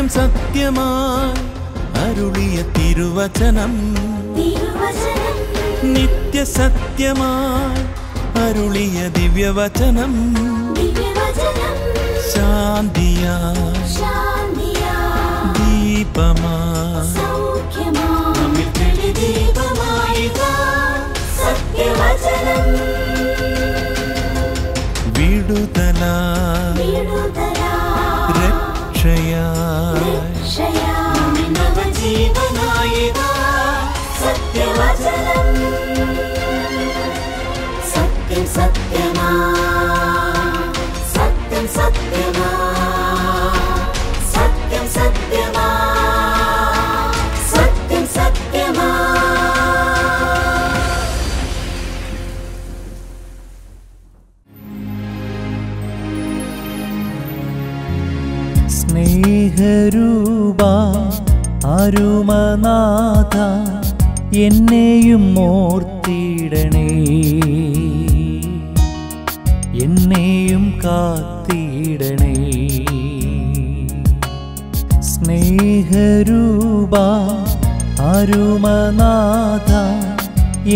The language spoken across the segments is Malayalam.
സത്യം സത്യമായി അരുളിയ തിരുവചനം നിത്യസത്യമായി അരുളിയ ദിവ്യവചനം ശാന്തിയാ ദീപമാ നമ്മിൽ शया शया में नव जीवन आईदा सत्य वचन सत्य सत्यना ദാരുമനാഥ എന്നെയും ഓർത്തിടണേ എന്നെയും കാത്തിടണേ സ്നേഹരൂപ അരുമനാഥ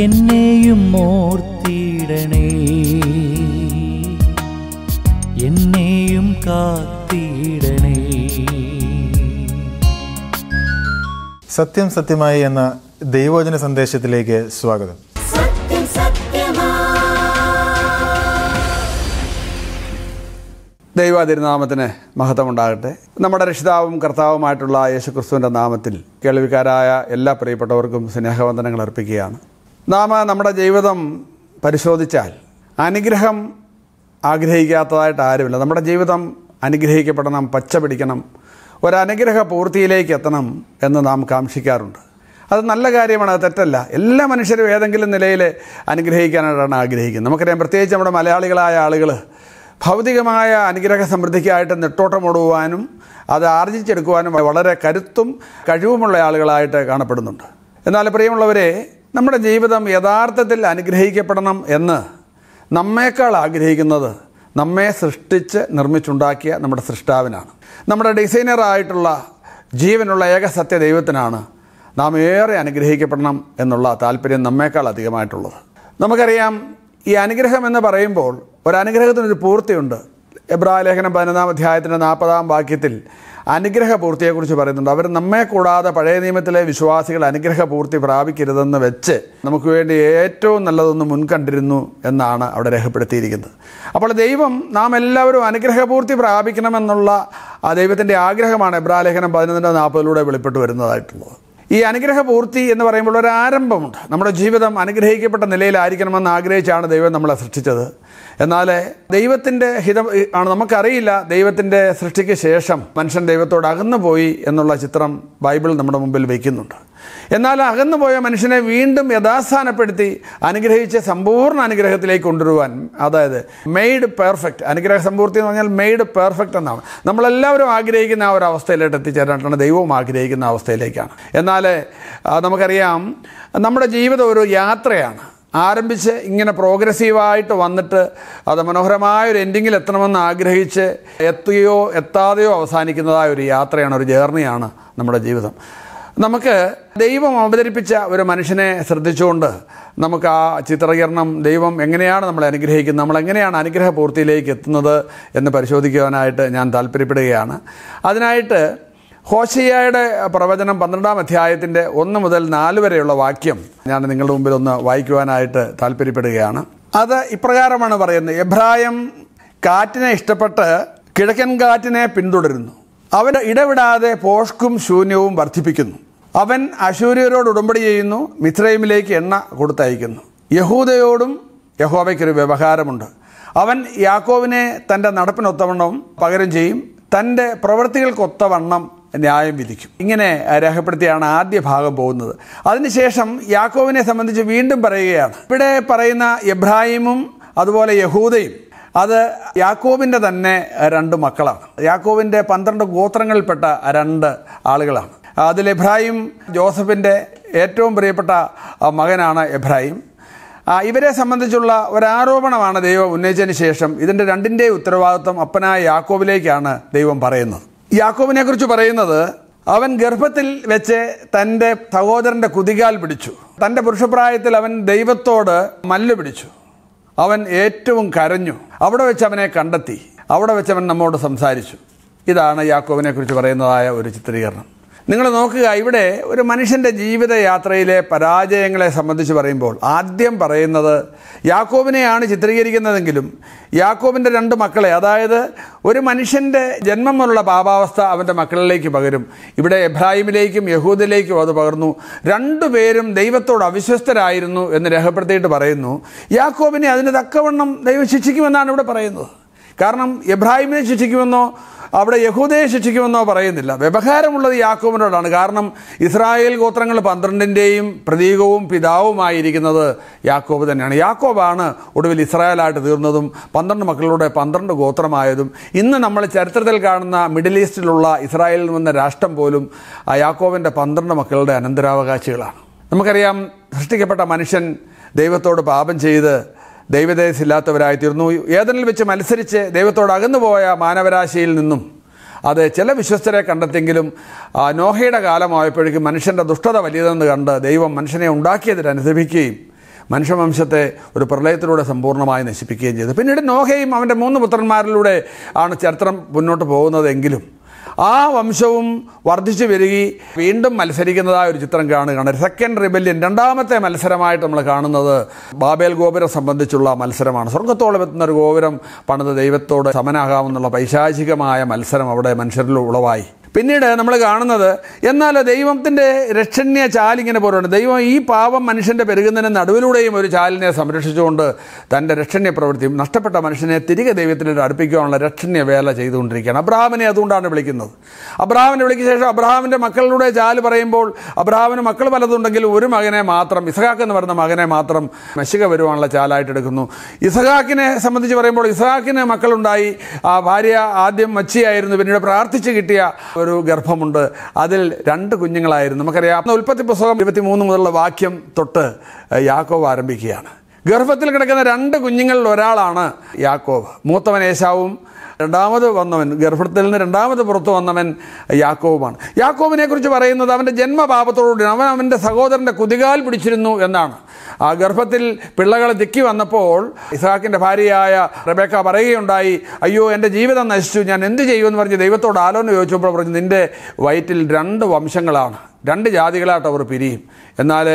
എന്നെയും ഓർത്തിടണേ എന്നെയും കാത്തി സത്യം സത്യമായി എന്ന ദൈവോചന സന്ദേശത്തിലേക്ക് സ്വാഗതം സത്യം ദൈവാതിരുനാമത്തിന് മഹത്വമുണ്ടാകട്ടെ നമ്മുടെ രക്ഷിതാവും കർത്താവുമായിട്ടുള്ള യേശുക്രിസ്തുവിൻ്റെ നാമത്തിൽ കേൾവിക്കാരായ എല്ലാ പ്രിയപ്പെട്ടവർക്കും സ്നേഹവന്ദനങ്ങൾ അർപ്പിക്കുകയാണ് നാമ നമ്മുടെ ജീവിതം പരിശോധിച്ചാൽ അനുഗ്രഹം ആഗ്രഹിക്കാത്തതായിട്ട് ആരുമില്ല നമ്മുടെ ജീവിതം അനുഗ്രഹിക്കപ്പെടണം പച്ച പിടിക്കണം ഒരനുഗ്രഹ പൂർത്തിയിലേക്ക് എത്തണം എന്ന് നാം കാക്ഷിക്കാറുണ്ട് അത് നല്ല കാര്യമാണ് അത് തെറ്റല്ല എല്ലാ മനുഷ്യരും ഏതെങ്കിലും നിലയിൽ അനുഗ്രഹിക്കാനായിട്ടാണ് ആഗ്രഹിക്കുന്നത് നമുക്കറിയാം പ്രത്യേകിച്ച് നമ്മുടെ മലയാളികളായ ആളുകൾ ഭൗതികമായ അനുഗ്രഹ സമൃദ്ധിക്കായിട്ട് നെട്ടോട്ടമോടുവാനും അത് ആർജിച്ചെടുക്കുവാനും വളരെ കരുത്തും കഴിവുമുള്ള ആളുകളായിട്ട് കാണപ്പെടുന്നുണ്ട് എന്നാൽ പ്രിയമുള്ളവരെ നമ്മുടെ ജീവിതം യഥാർത്ഥത്തിൽ അനുഗ്രഹിക്കപ്പെടണം എന്ന് നമ്മേക്കാൾ ആഗ്രഹിക്കുന്നത് നമ്മെ സൃഷ്ടിച്ച് നിർമ്മിച്ചുണ്ടാക്കിയ നമ്മുടെ സൃഷ്ടാവിനാണ് നമ്മുടെ ഡിസൈനറായിട്ടുള്ള ജീവനുള്ള ഏക സത്യ ദൈവത്തിനാണ് നാം ഏറെ അനുഗ്രഹിക്കപ്പെടണം എന്നുള്ള താല്പര്യം നമ്മേക്കാൾ അധികമായിട്ടുള്ളത് നമുക്കറിയാം ഈ അനുഗ്രഹം എന്ന് പറയുമ്പോൾ ഒരനുഗ്രഹത്തിനൊരു പൂർത്തിയുണ്ട് ലേഖനം പതിനൊന്നാം അധ്യായത്തിൻ്റെ നാൽപ്പതാം വാക്യത്തിൽ അനുഗ്രഹപൂർത്തിയെക്കുറിച്ച് പറയുന്നുണ്ട് അവർ നമ്മെ കൂടാതെ പഴയ നിയമത്തിലെ വിശ്വാസികൾ അനുഗ്രഹപൂർത്തി പ്രാപിക്കരുതെന്ന് വെച്ച് നമുക്ക് വേണ്ടി ഏറ്റവും നല്ലതൊന്ന് മുൻകണ്ടിരുന്നു എന്നാണ് അവിടെ രേഖപ്പെടുത്തിയിരിക്കുന്നത് അപ്പോൾ ദൈവം നാം എല്ലാവരും അനുഗ്രഹപൂർത്തി പ്രാപിക്കണമെന്നുള്ള ആ ദൈവത്തിൻ്റെ ആഗ്രഹമാണ് എബ്രാലേഖനം പതിനൊന്നിൻ്റെ നാൽപ്പതിലൂടെ വെളിപ്പെട്ട് വരുന്നതായിട്ടുള്ളത് ഈ അനുഗ്രഹപൂർത്തി എന്ന് പറയുമ്പോൾ ഒരു ആരംഭമുണ്ട് നമ്മുടെ ജീവിതം അനുഗ്രഹിക്കപ്പെട്ട നിലയിലായിരിക്കണമെന്ന് ആഗ്രഹിച്ചാണ് ദൈവം നമ്മളെ സൃഷ്ടിച്ചത് എന്നാൽ ദൈവത്തിൻ്റെ ഹിതം ആണ് നമുക്കറിയില്ല ദൈവത്തിൻ്റെ സൃഷ്ടിക്ക് ശേഷം മനുഷ്യൻ ദൈവത്തോട് അകന്നു പോയി എന്നുള്ള ചിത്രം ബൈബിൾ നമ്മുടെ മുമ്പിൽ വയ്ക്കുന്നുണ്ട് എന്നാൽ അകന്നു പോയ മനുഷ്യനെ വീണ്ടും യഥാസ്ഥാനപ്പെടുത്തി അനുഗ്രഹിച്ച സമ്പൂർണ്ണ അനുഗ്രഹത്തിലേക്ക് കൊണ്ടുവരുവാൻ അതായത് മെയ്ഡ് പെർഫെക്റ്റ് അനുഗ്രഹ സമ്പൂർത്തി എന്ന് പറഞ്ഞാൽ മെയ്ഡ് പെർഫെക്റ്റ് എന്നാണ് നമ്മളെല്ലാവരും ആഗ്രഹിക്കുന്ന ആ ഒരു അവസ്ഥയിലോട്ട് എത്തിച്ചേരാനാണ് ദൈവവും ആഗ്രഹിക്കുന്ന അവസ്ഥയിലേക്കാണ് എന്നാൽ നമുക്കറിയാം നമ്മുടെ ജീവിതം ഒരു യാത്രയാണ് ആരംഭിച്ച് ഇങ്ങനെ പ്രോഗ്രസീവായിട്ട് വന്നിട്ട് അത് മനോഹരമായ ഒരു എൻഡിങ്ങിൽ എത്തണമെന്ന് ആഗ്രഹിച്ച് എത്തുകയോ എത്താതെയോ അവസാനിക്കുന്നതായ ഒരു യാത്രയാണ് ഒരു ജേർണിയാണ് നമ്മുടെ ജീവിതം നമുക്ക് ദൈവം അവതരിപ്പിച്ച ഒരു മനുഷ്യനെ ശ്രദ്ധിച്ചുകൊണ്ട് നമുക്ക് ആ ചിത്രീകരണം ദൈവം എങ്ങനെയാണ് നമ്മളെ അനുഗ്രഹിക്കുന്നത് നമ്മൾ എങ്ങനെയാണ് അനുഗ്രഹപൂർത്തിയിലേക്ക് എത്തുന്നത് എന്ന് പരിശോധിക്കുവാനായിട്ട് ഞാൻ താല്പര്യപ്പെടുകയാണ് അതിനായിട്ട് ഹോഷിയായുടെ പ്രവചനം പന്ത്രണ്ടാം അധ്യായത്തിൻ്റെ ഒന്ന് മുതൽ നാല് വരെയുള്ള വാക്യം ഞാൻ നിങ്ങളുടെ മുമ്പിൽ ഒന്ന് വായിക്കുവാനായിട്ട് താല്പര്യപ്പെടുകയാണ് അത് ഇപ്രകാരമാണ് പറയുന്നത് എബ്രായം കാറ്റിനെ ഇഷ്ടപ്പെട്ട് കിഴക്കൻ കാറ്റിനെ പിന്തുടരുന്നു അവൻ ഇടവിടാതെ പോഷ്കും ശൂന്യവും വർദ്ധിപ്പിക്കുന്നു അവൻ അശൂര്യരോട് ഉടമ്പടി ചെയ്യുന്നു മിത്രൈമിലേക്ക് എണ്ണ കൊടുത്തയക്കുന്നു യഹൂദയോടും യഹോബയ്ക്കൊരു വ്യവഹാരമുണ്ട് അവൻ യാക്കോവിനെ തൻ്റെ നടപ്പിനൊത്തവണ്ണം പകരം ചെയ്യും തൻ്റെ പ്രവൃത്തികൾക്കൊത്തവണ്ണം ന്യായം വിധിക്കും ഇങ്ങനെ രേഖപ്പെടുത്തിയാണ് ആദ്യ ഭാഗം പോകുന്നത് അതിനുശേഷം യാക്കോവിനെ സംബന്ധിച്ച് വീണ്ടും പറയുകയാണ് ഇവിടെ പറയുന്ന എബ്രാഹിമും അതുപോലെ യഹൂദയും അത് യാക്കോവിൻ്റെ തന്നെ രണ്ട് മക്കളാണ് യാക്കോവിൻ്റെ പന്ത്രണ്ട് ഗോത്രങ്ങളിൽപ്പെട്ട രണ്ട് ആളുകളാണ് അതിൽ എബ്രാഹിം ജോസഫിൻ്റെ ഏറ്റവും പ്രിയപ്പെട്ട മകനാണ് എബ്രാഹിം ഇവരെ സംബന്ധിച്ചുള്ള ഒരാരോപണമാണ് ദൈവം ഉന്നയിച്ചതിന് ശേഷം ഇതിൻ്റെ രണ്ടിൻ്റെ ഉത്തരവാദിത്വം അപ്പനായ യാക്കോബിലേക്കാണ് ദൈവം പറയുന്നത് യാക്കോബിനെ കുറിച്ച് പറയുന്നത് അവൻ ഗർഭത്തിൽ വെച്ച് തൻ്റെ സഹോദരൻ്റെ കുതികാൽ പിടിച്ചു തൻ്റെ പുരുഷപ്രായത്തിൽ അവൻ ദൈവത്തോട് മല്ല് പിടിച്ചു അവൻ ഏറ്റവും കരഞ്ഞു അവിടെ വെച്ച് അവനെ കണ്ടെത്തി അവിടെ വെച്ച് അവൻ നമ്മോട് സംസാരിച്ചു ഇതാണ് യാക്കോബിനെ കുറിച്ച് പറയുന്നതായ ഒരു ചിത്രീകരണം നിങ്ങൾ നോക്കുക ഇവിടെ ഒരു മനുഷ്യൻ്റെ ജീവിതയാത്രയിലെ പരാജയങ്ങളെ സംബന്ധിച്ച് പറയുമ്പോൾ ആദ്യം പറയുന്നത് യാക്കോബിനെയാണ് ചിത്രീകരിക്കുന്നതെങ്കിലും യാക്കോബിൻ്റെ രണ്ട് മക്കളെ അതായത് ഒരു മനുഷ്യൻ്റെ ജന്മം മുതലുള്ള പാപാവസ്ഥ അവൻ്റെ മക്കളിലേക്ക് പകരും ഇവിടെ എബ്രാഹിമിലേക്കും യഹൂദിലേക്കും അത് പകർന്നു രണ്ടുപേരും ദൈവത്തോട് അവിശ്വസ്തരായിരുന്നു എന്ന് രേഖപ്പെടുത്തിയിട്ട് പറയുന്നു യാക്കോബിനെ അതിന് തക്കവണ്ണം ദൈവം ശിക്ഷിക്കുമെന്നാണ് ഇവിടെ പറയുന്നത് കാരണം എബ്രാഹിമിനെ ശിക്ഷിക്കുമെന്നോ അവിടെ യഹൂദയെ ശിക്ഷിക്കുമെന്നോ പറയുന്നില്ല വ്യവഹാരമുള്ളത് യാക്കോബിനോടാണ് കാരണം ഇസ്രായേൽ ഗോത്രങ്ങൾ പന്ത്രണ്ടിൻ്റെയും പ്രതീകവും പിതാവുമായിരിക്കുന്നത് യാക്കോബ് തന്നെയാണ് യാക്കോബാണ് ഒടുവിൽ ഇസ്രായേലായിട്ട് തീർന്നതും പന്ത്രണ്ട് മക്കളുടെ പന്ത്രണ്ട് ഗോത്രമായതും ഇന്ന് നമ്മൾ ചരിത്രത്തിൽ കാണുന്ന മിഡിൽ ഈസ്റ്റിലുള്ള ഇസ്രായേലിൽ വന്ന രാഷ്ട്രം പോലും ആ യാക്കോബിൻ്റെ പന്ത്രണ്ട് മക്കളുടെ അനന്തരാവകാശികളാണ് നമുക്കറിയാം സൃഷ്ടിക്കപ്പെട്ട മനുഷ്യൻ ദൈവത്തോട് പാപം ചെയ്ത് ദൈവദേശമില്ലാത്തവരായി തീർന്നു ഏതനിൽ വെച്ച് മത്സരിച്ച് ദൈവത്തോട് അകന്നു പോയ മാനവരാശിയിൽ നിന്നും അത് ചില വിശ്വസ്തരെ കണ്ടെത്തിയെങ്കിലും നോഹയുടെ കാലമായപ്പോഴേക്കും മനുഷ്യൻ്റെ ദുഷ്ടത വലിയതെന്ന് കണ്ട് ദൈവം മനുഷ്യനെ ഉണ്ടാക്കിയതിൽ അനുസരിക്കുകയും മനുഷ്യവംശത്തെ ഒരു പ്രളയത്തിലൂടെ സമ്പൂർണ്ണമായി നശിപ്പിക്കുകയും ചെയ്തു പിന്നീട് നോഹയും അവൻ്റെ മൂന്ന് പുത്രന്മാരിലൂടെ ആണ് ചരിത്രം മുന്നോട്ട് പോകുന്നതെങ്കിലും ആ വംശവും വർദ്ധിച്ചു വരികി വീണ്ടും മത്സരിക്കുന്നതായ ഒരു ചിത്രം കാണുകയാണ് സെക്കൻഡ് റിബല്യൻ രണ്ടാമത്തെ മത്സരമായിട്ട് നമ്മൾ കാണുന്നത് ബാബേൽ ഗോപുരം സംബന്ധിച്ചുള്ള മത്സരമാണ് സ്വർഗത്തോളം എത്തുന്ന ഒരു ഗോപുരം പണിത് ദൈവത്തോട് സമനാകാമെന്നുള്ള പൈശാചികമായ മത്സരം അവിടെ മനുഷ്യരിൽ ഉളവായി പിന്നീട് നമ്മൾ കാണുന്നത് എന്നാൽ ദൈവത്തിൻ്റെ രക്ഷണീയ ചാലിങ്ങനെ പോലെയാണ് ദൈവം ഈ പാവം മനുഷ്യൻ്റെ പെരുകുന്നതിന് നടുവിലൂടെയും ഒരു ചാലിനെ സംരക്ഷിച്ചുകൊണ്ട് തൻ്റെ രക്ഷണീയ പ്രവൃത്തി നഷ്ടപ്പെട്ട മനുഷ്യനെ തിരികെ ദൈവത്തിലേക്ക് അടുപ്പിക്കുവാനുള്ള രക്ഷണീയ വേല ചെയ്തുകൊണ്ടിരിക്കുകയാണ് അബ്രാഹ്മിനെ അതുകൊണ്ടാണ് വിളിക്കുന്നത് അബ്രാഹ്മിനെ വിളിക്കുന്ന ശേഷം അബ്രാഹ്മിൻ്റെ മക്കളിലൂടെ ചാല് പറയുമ്പോൾ അബ്രാഹ്മിന് മക്കൾ പലതുണ്ടെങ്കിൽ ഒരു മകനെ മാത്രം ഇസഹാക്ക് എന്ന് പറയുന്ന മകനെ മാത്രം മെശിക വരുവാനുള്ള ചാലായിട്ട് എടുക്കുന്നു ഇസഹാക്കിനെ സംബന്ധിച്ച് പറയുമ്പോൾ ഇസഹാക്കിന് മക്കളുണ്ടായി ആ ഭാര്യ ആദ്യം മച്ചിയായിരുന്നു പിന്നീട് പ്രാർത്ഥിച്ച് കിട്ടിയ ഒരു ഗർഭമുണ്ട് അതിൽ രണ്ട് കുഞ്ഞുങ്ങളായിരുന്നു നമുക്കറിയാം ഉൽപ്പത്തി പുസ്തകം ഇരുപത്തി മൂന്ന് മുതലുള്ള വാക്യം തൊട്ട് യാക്കോവ് ആരംഭിക്കുകയാണ് ഗർഭത്തിൽ കിടക്കുന്ന രണ്ട് കുഞ്ഞുങ്ങളിൽ ഒരാളാണ് യാക്കോവ് മൂത്തവൻ ഏശാവും രണ്ടാമത് വന്നവൻ ഗർഭത്തിൽ നിന്ന് രണ്ടാമത് പുറത്തു വന്നവൻ യാക്കോബാണ് യാക്കോബിനെ കുറിച്ച് പറയുന്നത് അവൻ്റെ ജന്മപാപത്തോടുകൂടി അവൻ അവൻ്റെ സഹോദരൻ്റെ കുതികാൽ പിടിച്ചിരുന്നു എന്നാണ് ആ ഗർഭത്തിൽ പിള്ളകളെ തിക്കി വന്നപ്പോൾ ഇസ്ഹാക്കിൻ്റെ ഭാര്യയായ റബേക്ക പറയുകയുണ്ടായി അയ്യോ എൻ്റെ ജീവിതം നശിച്ചു ഞാൻ എന്ത് ചെയ്യുമെന്ന് പറഞ്ഞ് ദൈവത്തോട് ആലോചന ചോദിച്ചപ്പോൾ പറഞ്ഞു നിൻ്റെ വയറ്റിൽ രണ്ട് വംശങ്ങളാണ് രണ്ട് ജാതികളായിട്ട് അവർ പിരിയും എന്നാൽ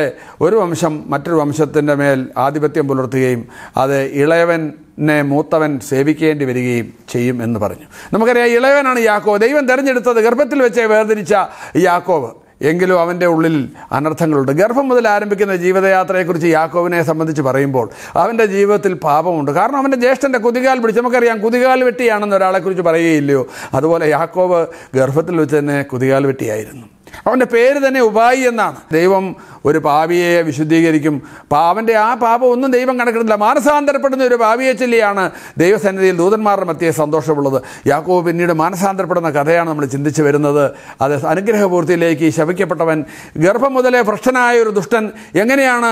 ഒരു വംശം മറ്റൊരു വംശത്തിൻ്റെ മേൽ ആധിപത്യം പുലർത്തുകയും അത് ഇളയവൻ നെ മൂത്തവൻ സേവിക്കേണ്ടി വരികയും ചെയ്യും എന്ന് പറഞ്ഞു നമുക്കറിയാം ഇളയവനാണ് യാക്കോവ് ദൈവം തിരഞ്ഞെടുത്തത് ഗർഭത്തിൽ വെച്ച് വേർതിരിച്ച യാക്കോവ് എങ്കിലും അവൻ്റെ ഉള്ളിൽ അനർത്ഥങ്ങളുണ്ട് ഗർഭം മുതൽ ആരംഭിക്കുന്ന ജീവിതയാത്രയെക്കുറിച്ച് യാക്കോവിനെ സംബന്ധിച്ച് പറയുമ്പോൾ അവൻ്റെ ജീവിതത്തിൽ പാപമുണ്ട് കാരണം അവൻ്റെ ജ്യേഷ്ഠൻ്റെ കുതികാൽ പിടിച്ച് നമുക്കറിയാം കുതികാൽ വെട്ടിയാണെന്ന് ഒരാളെക്കുറിച്ച് പറയുകയില്ലയോ അതുപോലെ യാക്കോവ് ഗർഭത്തിൽ വെച്ച് തന്നെ കുതികാൽ വെട്ടിയായിരുന്നു അവൻ്റെ പേര് തന്നെ ഉപായി എന്നാണ് ദൈവം ഒരു പാവിയെ വിശുദ്ധീകരിക്കും പാവൻ്റെ ആ പാപം ഒന്നും ദൈവം കണക്കിടുന്നില്ല മാനസാന്തരപ്പെടുന്ന ഒരു പാവിയെ ചൊല്ലിയാണ് ദൈവസന്നിധിയിൽ ദൂതന്മാരുടെ മധ്യേ സന്തോഷമുള്ളത് യാക്കോബ് പിന്നീട് മാനസാന്തരപ്പെടുന്ന കഥയാണ് നമ്മൾ ചിന്തിച്ചു വരുന്നത് അത് അനുഗ്രഹപൂർത്തിയിലേക്ക് ശവിക്കപ്പെട്ടവൻ ഗർഭം മുതലേ ഭ്രഷ്ടനായ ഒരു ദുഷ്ടൻ എങ്ങനെയാണ്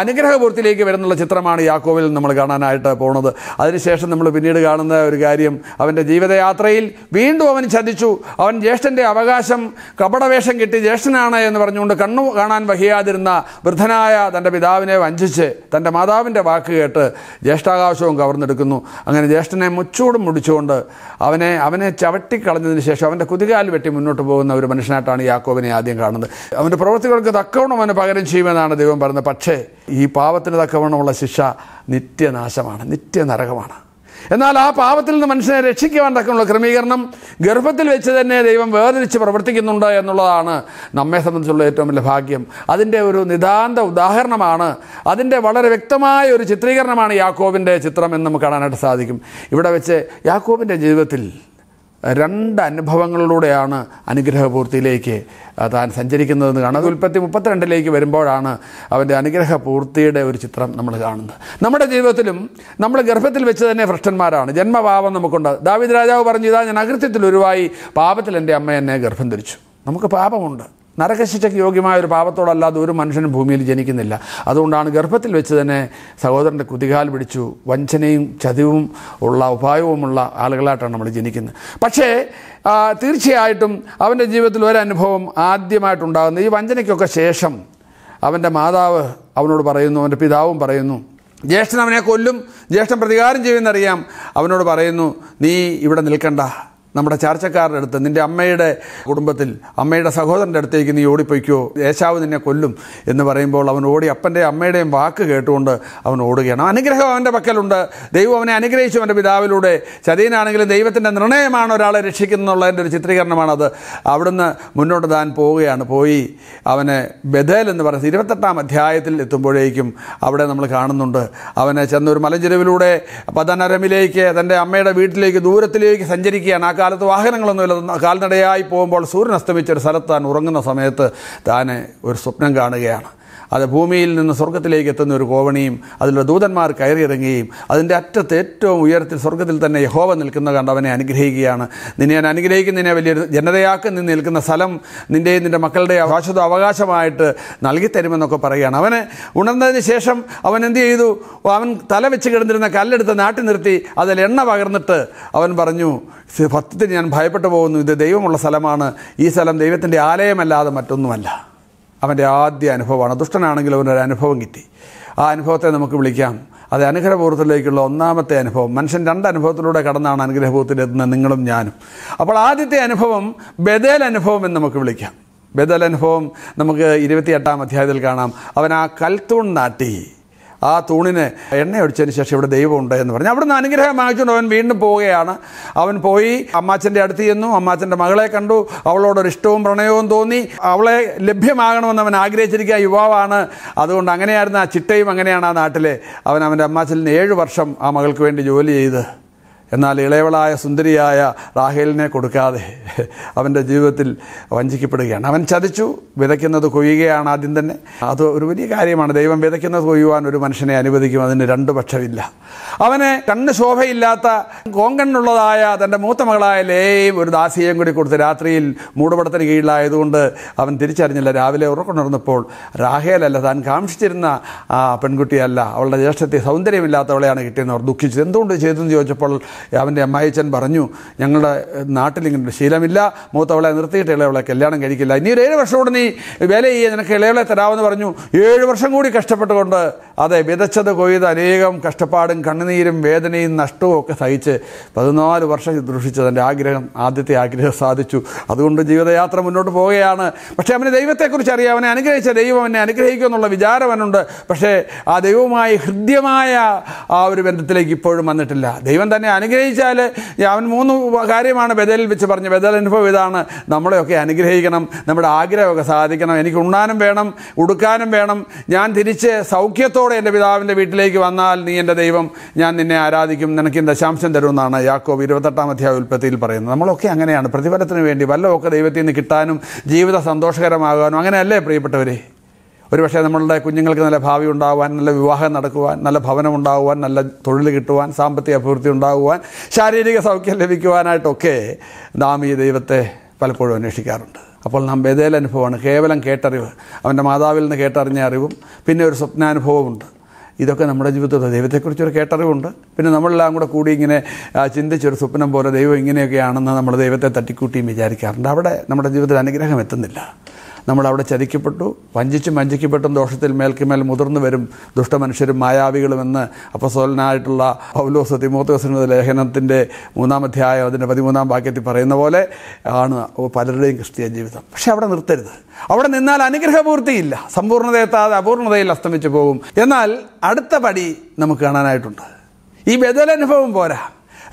അനുഗ്രഹപൂർത്തിയിലേക്ക് വരുന്നുള്ള ചിത്രമാണ് യാക്കോവിൽ നമ്മൾ കാണാനായിട്ട് പോണത് അതിനുശേഷം നമ്മൾ പിന്നീട് കാണുന്ന ഒരു കാര്യം അവൻ്റെ ജീവിതയാത്രയിൽ വീണ്ടും അവൻ ചതിച്ചു അവൻ ജ്യേഷ്ഠൻ്റെ അവകാശം കപടവേഷം കിട്ടി ജ്യേഷ്ഠനാണ് എന്ന് പറഞ്ഞുകൊണ്ട് കണ്ണു കാണാൻ വഹിയാതെ കഴിയാതിരുന്ന വൃദ്ധനായ തൻ്റെ പിതാവിനെ വഞ്ചിച്ച് തൻ്റെ മാതാവിൻ്റെ വാക്ക് കേട്ട് ജ്യേഷ്ഠാകാശവും കവർന്നെടുക്കുന്നു അങ്ങനെ ജ്യേഷ്ഠനെ മുച്ചൂടും മുടിച്ചുകൊണ്ട് അവനെ അവനെ ചവിട്ടിക്കളഞ്ഞതിന് ശേഷം അവൻ്റെ കുതികാൽ വെട്ടി മുന്നോട്ട് പോകുന്ന ഒരു മനുഷ്യനായിട്ടാണ് യാക്കോബിനെ ആദ്യം കാണുന്നത് അവൻ്റെ പ്രവൃത്തികൾക്ക് തക്കവണ്ണം അവന് പകരം ചെയ്യുമെന്നാണ് ദൈവം പറയുന്നത് പക്ഷേ ഈ പാവത്തിന് തക്കവണ്ണമുള്ള ശിക്ഷ നിത്യനാശമാണ് നിത്യനരകമാണ് എന്നാൽ ആ പാപത്തിൽ നിന്ന് മനുഷ്യനെ രക്ഷിക്കുവാൻ തക്കമുള്ള ക്രമീകരണം ഗർഭത്തിൽ വെച്ച് തന്നെ ദൈവം വേർതിരിച്ച് പ്രവർത്തിക്കുന്നുണ്ട് എന്നുള്ളതാണ് നമ്മെ സംബന്ധിച്ചുള്ള ഏറ്റവും വലിയ ഭാഗ്യം അതിൻ്റെ ഒരു നിതാന്ത ഉദാഹരണമാണ് അതിൻ്റെ വളരെ വ്യക്തമായ ഒരു ചിത്രീകരണമാണ് യാക്കോബിൻ്റെ ചിത്രം എന്ന് നമുക്ക് കാണാനായിട്ട് സാധിക്കും ഇവിടെ വെച്ച് യാക്കോബിൻ്റെ ജീവിതത്തിൽ രണ്ട് അനുഭവങ്ങളിലൂടെയാണ് അനുഗ്രഹപൂർത്തിയിലേക്ക് താൻ സഞ്ചരിക്കുന്നതെന്ന് കാണുന്നത് ഉൽപ്പത്തി മുപ്പത്തിരണ്ടിലേക്ക് വരുമ്പോഴാണ് അവൻ്റെ അനുഗ്രഹപൂർത്തിയുടെ ഒരു ചിത്രം നമ്മൾ കാണുന്നത് നമ്മുടെ ജീവിതത്തിലും നമ്മൾ ഗർഭത്തിൽ വെച്ച് തന്നെ ഭ്രഷ്ടന്മാരാണ് ജന്മഭാവം നമുക്കുണ്ട് ദാവിദ് രാജാവ് പറഞ്ഞു ഇതാ ഞാൻ അകൃത്യത്തിൽ ഒരുവായി പാപത്തിൽ എൻ്റെ അമ്മ എന്നെ ഗർഭം ധരിച്ചു നമുക്ക് പാപമുണ്ട് നരകശിക്ഷയ്ക്ക് യോഗ്യമായ ഒരു പാപത്തോടല്ലാതെ ഒരു മനുഷ്യനും ഭൂമിയിൽ ജനിക്കുന്നില്ല അതുകൊണ്ടാണ് ഗർഭത്തിൽ വെച്ച് തന്നെ സഹോദരൻ്റെ കുതികാൽ പിടിച്ചു വഞ്ചനയും ചതിവും ഉള്ള ഉപായവുമുള്ള ആളുകളായിട്ടാണ് നമ്മൾ ജനിക്കുന്നത് പക്ഷേ തീർച്ചയായിട്ടും അവൻ്റെ ജീവിതത്തിൽ ഒരനുഭവം ആദ്യമായിട്ടുണ്ടാകുന്നത് ഈ വഞ്ചനയ്ക്കൊക്കെ ശേഷം അവൻ്റെ മാതാവ് അവനോട് പറയുന്നു അവൻ്റെ പിതാവും പറയുന്നു ജ്യേഷ്ഠൻ അവനെ കൊല്ലും ജ്യേഷ്ഠൻ പ്രതികാരം ചെയ്യുമെന്നറിയാം അവനോട് പറയുന്നു നീ ഇവിടെ നിൽക്കണ്ട നമ്മുടെ ചാർച്ചക്കാരുടെ അടുത്ത് നിൻ്റെ അമ്മയുടെ കുടുംബത്തിൽ അമ്മയുടെ സഹോദരൻ്റെ അടുത്തേക്ക് നീ ഓടിപ്പോയിക്കോ യേശാവ് നിന്നെ കൊല്ലും എന്ന് പറയുമ്പോൾ അവൻ ഓടി അപ്പൻ്റെ അമ്മയുടെയും വാക്ക് കേട്ടുകൊണ്ട് അവൻ ഓടുകയാണ് അനുഗ്രഹം അവൻ്റെ പക്കലുണ്ട് ദൈവം അവനെ അനുഗ്രഹിച്ചു അവൻ്റെ പിതാവിലൂടെ ചതീനാണെങ്കിലും ദൈവത്തിൻ്റെ നിർണയമാണ് ഒരാളെ രക്ഷിക്കുന്നതിൻ്റെ ഒരു ചിത്രീകരണമാണത് അവിടുന്ന് മുന്നോട്ട് താൻ പോവുകയാണ് പോയി അവനെ ബദേൽ എന്ന് പറയുന്നത് ഇരുപത്തെട്ടാം അധ്യായത്തിൽ എത്തുമ്പോഴേക്കും അവിടെ നമ്മൾ കാണുന്നുണ്ട് അവനെ ചെന്നൊരു മലഞ്ചെരുവിലൂടെ പതനരമിലേക്ക് തൻ്റെ അമ്മയുടെ വീട്ടിലേക്ക് ദൂരത്തിലേക്ക് സഞ്ചരിക്കുകയാണ് ആ കാലത്ത് വാഹനങ്ങളൊന്നുമില്ല കാൽനടയായി പോകുമ്പോൾ സൂര്യൻ അസ്തമിച്ചൊരു സ്ഥലത്ത് താൻ ഉറങ്ങുന്ന സമയത്ത് താൻ ഒരു സ്വപ്നം കാണുകയാണ് അത് ഭൂമിയിൽ നിന്ന് സ്വർഗത്തിലേക്ക് എത്തുന്ന ഒരു കോവണിയും അതിലുള്ള ദൂതന്മാർ കയറിയിറങ്ങുകയും അതിൻ്റെ അറ്റത്ത് ഏറ്റവും ഉയരത്തിൽ സ്വർഗത്തിൽ തന്നെ യഹോവ നിൽക്കുന്ന കണ്ട് അവനെ അനുഗ്രഹിക്കുകയാണ് നിന്നെ ഞാൻ അനുഗ്രഹിക്കുന്നതിനെ വലിയൊരു ജനതയാക്കി നിന്ന് നിൽക്കുന്ന സ്ഥലം നിൻ്റെയും നിൻ്റെ മക്കളുടെ ശാശ്വത അവകാശമായിട്ട് നൽകിത്തരുമെന്നൊക്കെ പറയുകയാണ് അവന് ഉണർന്നതിന് ശേഷം അവൻ എന്ത് ചെയ്തു അവൻ തല വെച്ച് കിടന്നിരുന്ന കല്ലെടുത്ത് നാട്ടി നിർത്തി അതിൽ എണ്ണ പകർന്നിട്ട് അവൻ പറഞ്ഞു ഭക്തത്തിന് ഞാൻ ഭയപ്പെട്ടു പോകുന്നു ഇത് ദൈവമുള്ള സ്ഥലമാണ് ഈ സ്ഥലം ദൈവത്തിൻ്റെ ആലയമല്ലാതെ മറ്റൊന്നുമല്ല അവൻ്റെ ആദ്യ അനുഭവമാണ് ദുഷ്ടനാണെങ്കിൽ അവനൊരു അനുഭവം കിട്ടി ആ അനുഭവത്തെ നമുക്ക് വിളിക്കാം അത് അനുഗ്രഹപൂർവ്വത്തിലേക്കുള്ള ഒന്നാമത്തെ അനുഭവം മനുഷ്യൻ രണ്ട് അനുഭവത്തിലൂടെ കടന്നാണ് അനുഗ്രഹപൂർവ്വത്തിലെത്തുന്നത് നിങ്ങളും ഞാനും അപ്പോൾ ആദ്യത്തെ അനുഭവം ബദേൽ അനുഭവം എന്ന് നമുക്ക് വിളിക്കാം ബദൽ അനുഭവം നമുക്ക് ഇരുപത്തിയെട്ടാം അധ്യായത്തിൽ കാണാം അവൻ ആ കൽത്തൂൺ നാട്ടി ആ തൂണിന് എണ്ണ ഒഴിച്ചതിന് ശേഷം ഇവിടെ ദൈവമുണ്ട് എന്ന് പറഞ്ഞു അവിടുന്ന് അനുഗ്രഹം വാങ്ങിച്ചുകൊണ്ട് അവൻ വീണ്ടും പോവുകയാണ് അവൻ പോയി അമ്മാച്ചൻ്റെ അടുത്ത് ചെന്നു അമ്മാച്ചൻ്റെ മകളെ കണ്ടു അവളോടൊരു ഇഷ്ടവും പ്രണയവും തോന്നി അവളെ ലഭ്യമാകണമെന്ന് അവൻ ആഗ്രഹിച്ചിരിക്കുക യുവാവാണ് അതുകൊണ്ട് അങ്ങനെയായിരുന്നു ആ ചിട്ടയും അങ്ങനെയാണ് ആ നാട്ടിലെ അവൻ അവൻ്റെ അമ്മാച്ചലിന് ഏഴ് വർഷം ആ മകൾക്ക് വേണ്ടി ജോലി ചെയ്ത് എന്നാൽ ഇളയവളായ സുന്ദരിയായ റാഹേലിനെ കൊടുക്കാതെ അവൻ്റെ ജീവിതത്തിൽ വഞ്ചിക്കപ്പെടുകയാണ് അവൻ ചതിച്ചു വിതയ്ക്കുന്നത് കൊയ്യുകയാണ് ആദ്യം തന്നെ അത് ഒരു വലിയ കാര്യമാണ് ദൈവം വിതയ്ക്കുന്നത് കൊയ്യുവാൻ ഒരു മനുഷ്യനെ അനുവദിക്കും അതിന് രണ്ട് പക്ഷമില്ല അവന് കണ്ണ് ശോഭയില്ലാത്ത കോങ്കണ്ണുള്ളതായ തൻ്റെ മൂത്ത മകളായ ലേയും ഒരു ദാസിയെയും കൂടി കൊടുത്ത് രാത്രിയിൽ മൂടുപടത്തിന് കീഴിലായതുകൊണ്ട് അവൻ തിരിച്ചറിഞ്ഞില്ല രാവിലെ ഉറക്കുണർന്നപ്പോൾ റാഹേലല്ല താൻ കാക്ഷിച്ചിരുന്ന ആ പെൺകുട്ടിയല്ല അവളുടെ ജ്യേഷ്ഠത്തെ സൗന്ദര്യമില്ലാത്തവളെയാണ് കിട്ടിയെന്ന് അവർ ദുഃഖിച്ചത് എന്തുകൊണ്ട് ചെയ്തെന്ന് ചോദിച്ചപ്പോൾ അവൻ്റെ അമ്മായിച്ചൻ പറഞ്ഞു ഞങ്ങളുടെ നാട്ടിൽ ഇങ്ങനെ ശീലമില്ല മൂത്തവളെ നിർത്തിയിട്ട് ഇളയവളെ കല്യാണം കഴിക്കില്ല ഇനി ഒരു ഏഴ് വർഷം കൂടെ നീ വില ചെയ്യുക നിനക്ക് ഇളയവളെ തരാമെന്ന് പറഞ്ഞു ഏഴ് വർഷം കൂടി കഷ്ടപ്പെട്ടുകൊണ്ട് അതെ വിതച്ചത് കൊയ്ത് അനേകം കഷ്ടപ്പാടും കണ്ണുനീരും വേദനയും നഷ്ടവും ഒക്കെ സഹിച്ച് പതിനാല് വർഷം ശുശ്രൂഷിച്ചത് എൻ്റെ ആഗ്രഹം ആദ്യത്തെ ആഗ്രഹം സാധിച്ചു അതുകൊണ്ട് ജീവിതയാത്ര മുന്നോട്ട് പോവുകയാണ് പക്ഷേ അവന് ദൈവത്തെക്കുറിച്ച് അറിയാം അവനെ അനുഗ്രഹിച്ച ദൈവം എന്നെ അനുഗ്രഹിക്കുമെന്നുള്ള വിചാരം അവനുണ്ട് പക്ഷേ ആ ദൈവവുമായി ഹൃദ്യമായ ആ ഒരു ബന്ധത്തിലേക്ക് ഇപ്പോഴും വന്നിട്ടില്ല ദൈവം തന്നെ അനുഗ്രഹം അനുഗ്രഹിച്ചാൽ അവൻ മൂന്ന് കാര്യമാണ് ബദലിൽ വെച്ച് പറഞ്ഞു ബദൽ അനുഭവം ഇതാണ് നമ്മളെയൊക്കെ അനുഗ്രഹിക്കണം നമ്മുടെ ആഗ്രഹമൊക്കെ സാധിക്കണം എനിക്ക് ഉണ്ണാനും വേണം ഉടുക്കാനും വേണം ഞാൻ തിരിച്ച് സൗഖ്യത്തോടെ എൻ്റെ പിതാവിൻ്റെ വീട്ടിലേക്ക് വന്നാൽ നീ എൻ്റെ ദൈവം ഞാൻ നിന്നെ ആരാധിക്കും നിനക്ക് ദശാംശം എന്നാണ് യാക്കോബ് ഇരുപത്തെട്ടാം അധ്യായ ഉൽപ്പത്തിയിൽ പറയുന്നത് നമ്മളൊക്കെ അങ്ങനെയാണ് പ്രതിഫലത്തിന് വേണ്ടി വല്ലതൊക്കെ ദൈവത്തിൽ നിന്ന് കിട്ടാനും ജീവിത സന്തോഷകരമാകാനും അങ്ങനെയല്ലേ പ്രിയപ്പെട്ടവരെ ഒരുപക്ഷെ നമ്മളുടെ കുഞ്ഞുങ്ങൾക്ക് നല്ല ഭാവി ഉണ്ടാകുവാൻ നല്ല വിവാഹം നടക്കുവാൻ നല്ല ഭവനം ഉണ്ടാകുവാൻ നല്ല തൊഴിൽ കിട്ടുവാൻ സാമ്പത്തിക അഭിവൃദ്ധി ഉണ്ടാകുവാൻ ശാരീരിക സൗഖ്യം ലഭിക്കുവാനായിട്ടൊക്കെ നാം ഈ ദൈവത്തെ പലപ്പോഴും അന്വേഷിക്കാറുണ്ട് അപ്പോൾ നാം ബദേൽ അനുഭവമാണ് കേവലം കേട്ടറിവ് അവൻ്റെ മാതാവിൽ നിന്ന് കേട്ടറിഞ്ഞ അറിവും പിന്നെ ഒരു സ്വപ്നാനുഭവമുണ്ട് ഇതൊക്കെ നമ്മുടെ ജീവിതത്തിൽ ദൈവത്തെക്കുറിച്ചൊരു കേട്ടറിവുണ്ട് പിന്നെ നമ്മളെല്ലാം കൂടെ കൂടി ഇങ്ങനെ ചിന്തിച്ചൊരു സ്വപ്നം പോലെ ദൈവം ഇങ്ങനെയൊക്കെയാണെന്ന് നമ്മൾ ദൈവത്തെ തട്ടിക്കൂട്ടിയും വിചാരിക്കാറുണ്ട് അവിടെ നമ്മുടെ ജീവിതത്തിൽ അനുഗ്രഹം എത്തുന്നില്ല നമ്മൾ അവിടെ ചതിക്കപ്പെട്ടു വഞ്ചിച്ചും വഞ്ചിക്കപ്പെട്ടും ദോഷത്തിൽ മേൽക്കുമേൽ മുതിർന്നു വരും ദുഷ്ടമനുഷ്യരും എന്ന് അപ്പസോലനായിട്ടുള്ള പൗലോസ് തിമോത്തോസിൻ്റെ ലേഖനത്തിൻ്റെ മൂന്നാം അതിൻ്റെ പതിമൂന്നാം വാക്യത്തിൽ പറയുന്ന പോലെ ആണ് പലരുടെയും ക്രിസ്ത്യൻ ജീവിതം പക്ഷേ അവിടെ നിർത്തരുത് അവിടെ നിന്നാൽ അനുഗ്രഹപൂർത്തിയില്ല സമ്പൂർണ്ണതയെത്താതെ അപൂർണതയിൽ അസ്തമിച്ചു പോകും എന്നാൽ അടുത്ത പടി നമുക്ക് കാണാനായിട്ടുണ്ട് ഈ ബദലനുഭവം പോരാ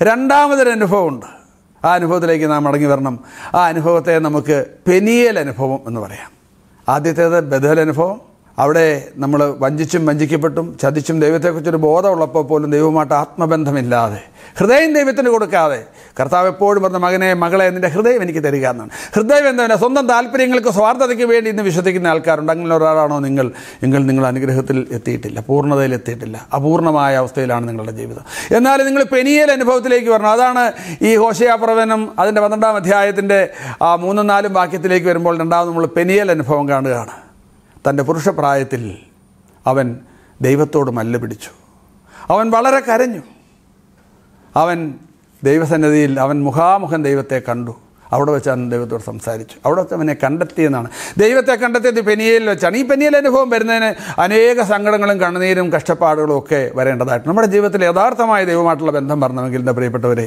രണ്ടാമതൊരു അനുഭവമുണ്ട് ആ അനുഭവത്തിലേക്ക് നാം മടങ്ങി വരണം ആ അനുഭവത്തെ നമുക്ക് പെനിയൽ അനുഭവം എന്ന് പറയാം ആദ്യത്തേത് ബദൽ അനുഭവം അവിടെ നമ്മൾ വഞ്ചിച്ചും വഞ്ചിക്കപ്പെട്ടും ചതിച്ചും ദൈവത്തെക്കുറിച്ചൊരു ബോധമുള്ളപ്പോൾ പോലും ദൈവമായിട്ട് ആത്മബന്ധമില്ലാതെ ഹൃദയം ദൈവത്തിന് കൊടുക്കാതെ കർത്താവ് എപ്പോഴും പറഞ്ഞ മകനെ മകളെ നിന്റെ ഹൃദയം എനിക്ക് തരിക എന്നാണ് ഹൃദയം എന്താ സ്വന്തം താല്പര്യങ്ങൾക്ക് സ്വാർത്ഥതയ്ക്ക് വേണ്ടി ഇന്ന് വിശ്വസിക്കുന്ന ആൾക്കാരുണ്ട് അങ്ങനെ ഒരാളാണോ നിങ്ങൾ എങ്കിൽ നിങ്ങൾ അനുഗ്രഹത്തിൽ എത്തിയിട്ടില്ല പൂർണ്ണതയിൽ എത്തിയിട്ടില്ല അപൂർണമായ അവസ്ഥയിലാണ് നിങ്ങളുടെ ജീവിതം എന്നാൽ നിങ്ങൾ പെനിയൽ അനുഭവത്തിലേക്ക് വരണം അതാണ് ഈ ഹോഷയാപ്രവനും അതിൻ്റെ പന്ത്രണ്ടാം അധ്യായത്തിൻ്റെ ആ മൂന്നും നാലും വാക്യത്തിലേക്ക് വരുമ്പോൾ രണ്ടാമത് നമ്മൾ പെനിയൽ അനുഭവം കാണുകയാണ് തൻ്റെ പുരുഷപ്രായത്തിൽ അവൻ ദൈവത്തോട് മല്ല പിടിച്ചു അവൻ വളരെ കരഞ്ഞു അവൻ ദൈവസന്നിധിയിൽ അവൻ മുഖാമുഖം ദൈവത്തെ കണ്ടു അവിടെ വെച്ചാണ് ദൈവത്തോട് സംസാരിച്ചു അവിടെ വെച്ച് അവനെ കണ്ടെത്തിയെന്നാണ് ദൈവത്തെ കണ്ടെത്തിയത് പെനിയയിൽ വെച്ചാണ് ഈ പെനിയൽ അനുഭവം വരുന്നതിന് അനേക സങ്കടങ്ങളും കണ്ണുനീരും കഷ്ടപ്പാടുകളും ഒക്കെ വരേണ്ടതായിട്ട് നമ്മുടെ ജീവിതത്തിൽ യഥാർത്ഥമായ ദൈവമായിട്ടുള്ള ബന്ധം പറഞ്ഞെങ്കിൽ എൻ്റെ പ്രിയപ്പെട്ടവരെ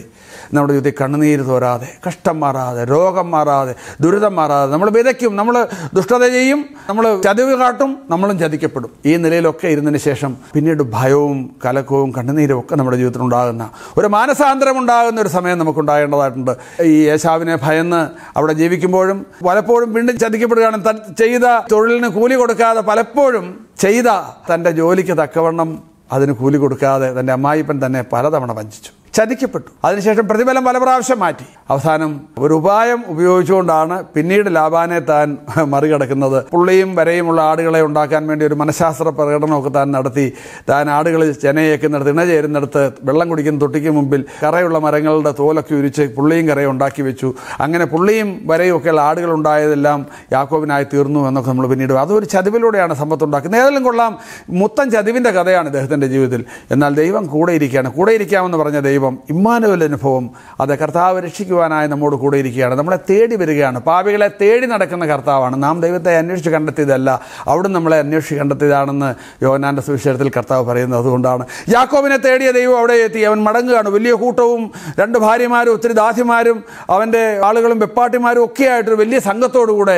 നമ്മുടെ ജീവിതത്തിൽ കണ്ണുനീര് തോരാതെ കഷ്ടം മാറാതെ രോഗം മാറാതെ ദുരിതം മാറാതെ നമ്മൾ വിതയ്ക്കും നമ്മൾ ദുഷ്ടത ചെയ്യും നമ്മൾ ചതിവ് കാട്ടും നമ്മളും ചതിക്കപ്പെടും ഈ നിലയിലൊക്കെ ഇരുന്നതിന് ശേഷം പിന്നീട് ഭയവും കലക്കവും കണ്ണുനീരും ഒക്കെ നമ്മുടെ ജീവിതത്തിൽ ഉണ്ടാകുന്ന ഒരു മാനസാന്തരം ഉണ്ടാകുന്ന ഒരു സമയം നമുക്കുണ്ടാകേണ്ടതായിട്ടുണ്ട് ഈ യേശാവിനെ ഭയന്ന് അവിടെ ജീവിക്കുമ്പോഴും പലപ്പോഴും വീണ്ടും ചതിക്കപ്പെടുകയാണ് ചെയ്ത തൊഴിലിന് കൂലി കൊടുക്കാതെ പലപ്പോഴും ചെയ്ത തൻ്റെ ജോലിക്ക് തക്കവണ്ണം അതിന് കൂലി കൊടുക്കാതെ തൻ്റെ അമ്മായിപ്പൻ തന്നെ പലതവണ വഞ്ചിച്ചു ചതിക്കപ്പെട്ടു അതിനുശേഷം പ്രതിഫലം പല പ്രാവശ്യം മാറ്റി അവസാനം ഒരു ഉപായം ഉപയോഗിച്ചുകൊണ്ടാണ് പിന്നീട് ലാബാനെ താൻ മറികടക്കുന്നത് പുള്ളിയും വരയുമുള്ള ആടുകളെ ഉണ്ടാക്കാൻ വേണ്ടി ഒരു മനഃശാസ്ത്ര പ്രകടനമൊക്കെ താൻ നടത്തി താൻ ആടുകൾ ചെനയേക്കുന്നിടത്ത് ഇണ ചേരുന്നിടത്ത് വെള്ളം കുടിക്കുന്ന തൊട്ടിക്ക് മുമ്പിൽ കറയുള്ള മരങ്ങളുടെ തോലൊക്കെ ഉരിച്ച് പുള്ളിയും കറയും ഉണ്ടാക്കി വെച്ചു അങ്ങനെ പുള്ളിയും വരയും ഒക്കെയുള്ള ആടുകൾ ഉണ്ടായതെല്ലാം യാക്കോബിനായി തീർന്നു എന്നൊക്കെ നമ്മൾ പിന്നീട് അതൊരു ചതിവിലൂടെയാണ് ഉണ്ടാക്കുന്നത് ഏതെങ്കിലും കൊള്ളാം മുത്തം ചതിവിൻ്റെ കഥയാണ് ഇദ്ദേഹത്തിൻ്റെ ജീവിതത്തിൽ എന്നാൽ ദൈവം കൂടെ ഇരിക്കുകയാണ് കൂടെ ഇരിക്കാമെന്ന് പറഞ്ഞ ദൈവം ദൈവം ഇമ്മാനുവൽ അനുഭവം അത് കർത്താവ് രക്ഷിക്കുവാനായി നമ്മോട് കൂടെ ഇരിക്കുകയാണ് നമ്മളെ തേടി വരികയാണ് പാപികളെ തേടി നടക്കുന്ന കർത്താവാണ് നാം ദൈവത്തെ അന്വേഷിച്ച് കണ്ടെത്തിയതല്ല അവിടെ നമ്മളെ അന്വേഷിച്ച് കണ്ടെത്തിയതാണെന്ന് യോഹനാൻ്റെ സുവിശേഷത്തിൽ കർത്താവ് പറയുന്നത് അതുകൊണ്ടാണ് യാക്കോബിനെ തേടിയ ദൈവം അവിടെ എത്തി അവൻ മടങ്ങുകയാണ് വലിയ കൂട്ടവും രണ്ട് ഭാര്യമാരും ഒത്തിരി ദാസിമാരും അവൻ്റെ ആളുകളും വെപ്പാട്ടിമാരും ഒക്കെ ആയിട്ടൊരു വലിയ സംഘത്തോടുകൂടെ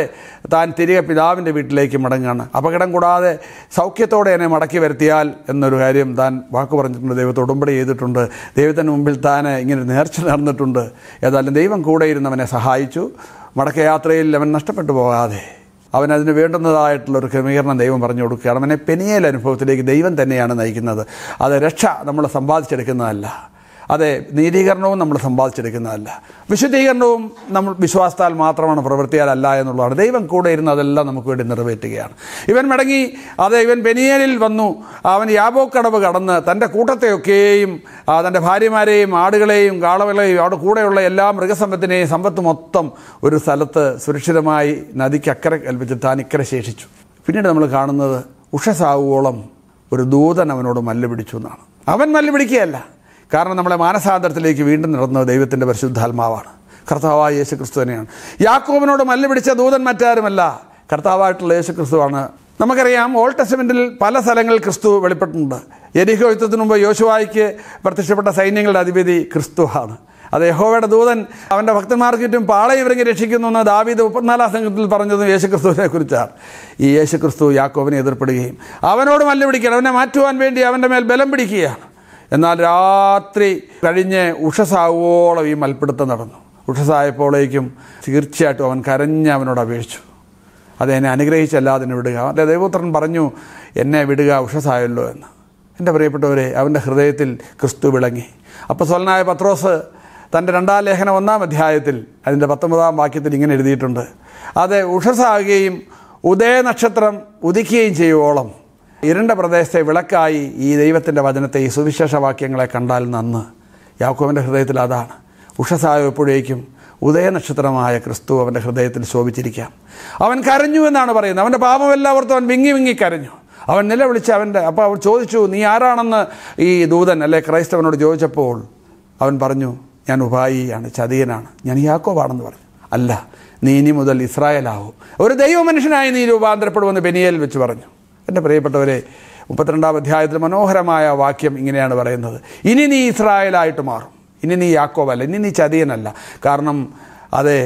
താൻ തിരികെ പിതാവിൻ്റെ വീട്ടിലേക്ക് മടങ്ങുകയാണ് അപകടം കൂടാതെ സൗഖ്യത്തോടെ എന്നെ മടക്കി വരുത്തിയാൽ എന്നൊരു കാര്യം താൻ വാക്ക് പറഞ്ഞിട്ടുണ്ട് ദൈവത്തോടുമ്പടി ചെയ്തിട്ടുണ്ട് ദൈവത്തിന് മുമ്പിൽ താൻ ഇങ്ങനെ നേർച്ച നടന്നിട്ടുണ്ട് ഏതായാലും ദൈവം കൂടെ ഇരുന്നവനെ സഹായിച്ചു മടക്കയാത്രയിൽ അവൻ നഷ്ടപ്പെട്ടു പോകാതെ അവൻ അതിന് വേണ്ടുന്നതായിട്ടുള്ള ഒരു ക്രമീകരണം ദൈവം പറഞ്ഞു കൊടുക്കുകയാണ് അവനെ പെനിയേൽ അനുഭവത്തിലേക്ക് ദൈവം തന്നെയാണ് നയിക്കുന്നത് അത് രക്ഷ നമ്മൾ സമ്പാദിച്ചെടുക്കുന്നതല്ല അതെ നീതീകരണവും നമ്മൾ സമ്പാദിച്ചെടുക്കുന്നതല്ല വിശുദ്ധീകരണവും നമ്മൾ വിശ്വാസത്താൽ മാത്രമാണ് പ്രവൃത്തിയാലല്ല എന്നുള്ളതാണ് ദൈവം കൂടെ ഇരുന്ന് അതെല്ലാം നമുക്ക് വേണ്ടി നിറവേറ്റുകയാണ് ഇവൻ മടങ്ങി അതെ ഇവൻ ബെനിയേലിൽ വന്നു അവൻ യാബോക്കടവ് കടന്ന് തൻ്റെ കൂട്ടത്തെയൊക്കെയും തൻ്റെ ഭാര്യമാരെയും ആടുകളെയും കാളകളെയും അവിടെ കൂടെയുള്ള എല്ലാ മൃഗസമ്പത്തിനെയും സമ്പത്ത് മൊത്തം ഒരു സ്ഥലത്ത് സുരക്ഷിതമായി നദിക്ക് അക്കരെ കൽപ്പിച്ച് താൻ ഇക്കരെ ശേഷിച്ചു പിന്നീട് നമ്മൾ കാണുന്നത് ഉഷസാവുവോളം ഒരു ദൂതൻ അവനോട് മല്ല് പിടിച്ചു എന്നാണ് അവൻ മല്ല് പിടിക്കുകയല്ല കാരണം നമ്മളെ മാനസാന്തരത്തിലേക്ക് വീണ്ടും നടന്നത് ദൈവത്തിൻ്റെ പരിശുദ്ധാത്മാവാണ് കർത്താവായ യേശു ക്രിസ്തു തന്നെയാണ് യാക്കോബിനോട് മല്ല് പിടിച്ച ദൂതൻ മറ്റാരുമല്ല കർത്താവായിട്ടുള്ള യേശു ക്രിസ്തുവാണ് നമുക്കറിയാം ഓൾഡ് ടെസ്റ്റമെൻറ്റിൽ പല സ്ഥലങ്ങളിൽ ക്രിസ്തു വെളിപ്പെട്ടിട്ടുണ്ട് എരിഹോ യുദ്ധത്തിന് മുമ്പ് യോശുവായിക്ക് പ്രത്യക്ഷപ്പെട്ട സൈന്യങ്ങളുടെ അധിപതി ക്രിസ്തുവാണ് അത് യഹോവയുടെ ദൂതൻ അവൻ്റെ ഭക്തന്മാർക്ക് ചുറ്റും പാളയിവരെങ്കിൽ രക്ഷിക്കുന്നു എന്ന് ദാവീദ് മുപ്പത്തിനാലാം സംഘത്തിൽ പറഞ്ഞതും ക്രിസ്തുവിനെ കുറിച്ചാണ് ഈ യേശുക്രിസ്തു യാക്കോബിനെ എതിർപ്പെടുകയും അവനോട് മല്ലുപിടിക്കുകയാണ് അവനെ മാറ്റുവാൻ വേണ്ടി അവൻ്റെ മേൽ ബലം പിടിക്കുകയാണ് എന്നാൽ രാത്രി കഴിഞ്ഞ് ഉഷസാവോളം ഈ മൽപ്പിടുത്തം നടന്നു ഉഷസായപ്പോഴേക്കും തീർച്ചയായിട്ടും അവൻ കരഞ്ഞ് അവനോട് അപേക്ഷിച്ചു അതെന്നെ അനുഗ്രഹിച്ചല്ലാതെ അതിനെ വിടുക അല്ലെ ദൈവപുത്രൻ പറഞ്ഞു എന്നെ വിടുക ഉഷസായല്ലോ എന്ന് എൻ്റെ പ്രിയപ്പെട്ടവരെ അവൻ്റെ ഹൃദയത്തിൽ ക്രിസ്തു വിളങ്ങി സ്വലനായ പത്രോസ് തൻ്റെ രണ്ടാം ലേഖനം ഒന്നാം അധ്യായത്തിൽ അതിൻ്റെ പത്തൊമ്പതാം വാക്യത്തിൽ ഇങ്ങനെ എഴുതിയിട്ടുണ്ട് അത് ഉഷസാകുകയും ഉദയനക്ഷത്രം ഉദിക്കുകയും ചെയ്യുവോളം ഇരണ്ട പ്രദേശത്തെ വിളക്കായി ഈ ദൈവത്തിൻ്റെ വചനത്തെ ഈ സുവിശേഷ വാക്യങ്ങളെ കണ്ടാൽ നന്ന് യാക്കോവിൻ്റെ ഹൃദയത്തിൽ അതാണ് ഉഷസായ എപ്പോഴേക്കും ഉദയനക്ഷത്രമായ ക്രിസ്തു അവൻ്റെ ഹൃദയത്തിൽ ശോഭിച്ചിരിക്കാം അവൻ കരഞ്ഞു എന്നാണ് പറയുന്നത് അവൻ്റെ പാപമെല്ലാവർത്തും ഓർത്ത് അവൻ വിങ്ങി വിങ്ങി കരഞ്ഞു അവൻ നിലവിളിച്ച് അവൻ്റെ അപ്പോൾ അവൻ ചോദിച്ചു നീ ആരാണെന്ന് ഈ ദൂതൻ അല്ലെ ക്രൈസ്തവനോട് ചോദിച്ചപ്പോൾ അവൻ പറഞ്ഞു ഞാൻ ഉപായിയാണ് ചതിയനാണ് ഞാൻ യാക്കോവാണെന്ന് പറഞ്ഞു അല്ല നീ ഇനി മുതൽ ഇസ്രായേലാവും ഒരു ദൈവമനുഷ്യനായി നീ രൂപാന്തരപ്പെടുമെന്ന് ബെനിയൽ വെച്ച് പറഞ്ഞു എൻ്റെ പ്രിയപ്പെട്ടവരെ മുപ്പത്തിരണ്ടാം അധ്യായത്തിൽ മനോഹരമായ വാക്യം ഇങ്ങനെയാണ് പറയുന്നത് ഇനി നീ ഇസ്രായേലായിട്ട് മാറും ഇനി നീ യാക്കോവല്ല ഇനി നീ ചതിയനല്ല കാരണം അതെ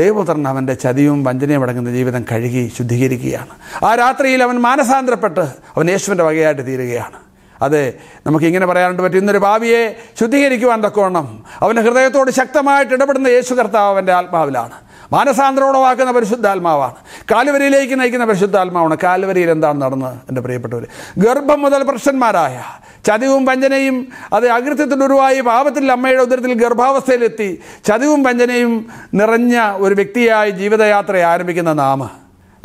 ദൈവപുത്രൻ അവൻ്റെ ചതിയും വഞ്ചനയും അടങ്ങുന്ന ജീവിതം കഴുകി ശുദ്ധീകരിക്കുകയാണ് ആ രാത്രിയിൽ അവൻ മാനസാന്തരപ്പെട്ട് അവൻ യേശുവിൻ്റെ വകയായിട്ട് തീരുകയാണ് അതെ നമുക്ക് ഇങ്ങനെ പറയാനായിട്ട് പറ്റും ഇന്നൊരു ഭാവിയെ ശുദ്ധീകരിക്കുവാൻ തക്കവണ്ണം അവൻ്റെ ഹൃദയത്തോട് ശക്തമായിട്ട് ഇടപെടുന്ന യേശു കർത്താവ് അവൻ്റെ ആത്മാവിലാണ് മാനസാന്തരമുളവാക്കുന്ന പരിശുദ്ധാത്മാവാണ് കാലുവരിയിലേക്ക് നയിക്കുന്ന പരിശുദ്ധാത്മാവാണ് കാലുവരിയിൽ എന്താണ് നടന്നത് എൻ്റെ പ്രിയപ്പെട്ടവർ ഗർഭം മുതൽ പുരുഷന്മാരായ ചതിവും വഞ്ചനയും അത് അകൃത്യത്തിൽ ഉരുവായി പാപത്തിൽ അമ്മയുടെ ഉദരത്തിൽ ഗർഭാവസ്ഥയിലെത്തി ചതിവും വഞ്ചനയും നിറഞ്ഞ ഒരു വ്യക്തിയായി ജീവിതയാത്ര ആരംഭിക്കുന്ന നാമ